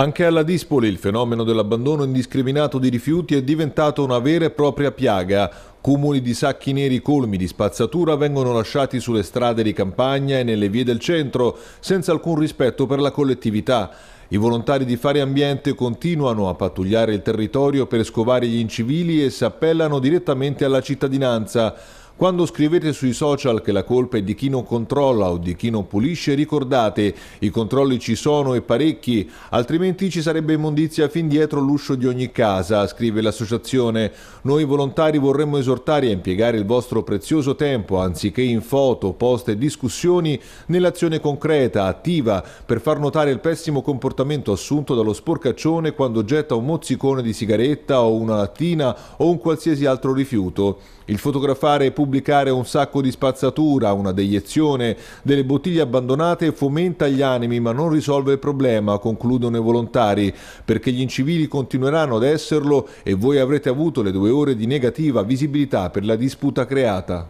Anche alla Dispoli il fenomeno dell'abbandono indiscriminato di rifiuti è diventato una vera e propria piaga. Cumuli di sacchi neri colmi di spazzatura vengono lasciati sulle strade di campagna e nelle vie del centro, senza alcun rispetto per la collettività. I volontari di Fare Ambiente continuano a pattugliare il territorio per scovare gli incivili e si appellano direttamente alla cittadinanza. Quando scrivete sui social che la colpa è di chi non controlla o di chi non pulisce, ricordate, i controlli ci sono e parecchi, altrimenti ci sarebbe immondizia fin dietro l'uscio di ogni casa, scrive l'associazione. Noi volontari vorremmo esortare a impiegare il vostro prezioso tempo, anziché in foto, post e discussioni, nell'azione concreta, attiva, per far notare il pessimo comportamento assunto dallo sporcaccione quando getta un mozzicone di sigaretta o una lattina o un qualsiasi altro rifiuto. Il fotografare e pubblicare pubblicare un sacco di spazzatura, una deiezione, delle bottiglie abbandonate fomenta gli animi ma non risolve il problema, concludono i volontari, perché gli incivili continueranno ad esserlo e voi avrete avuto le due ore di negativa visibilità per la disputa creata.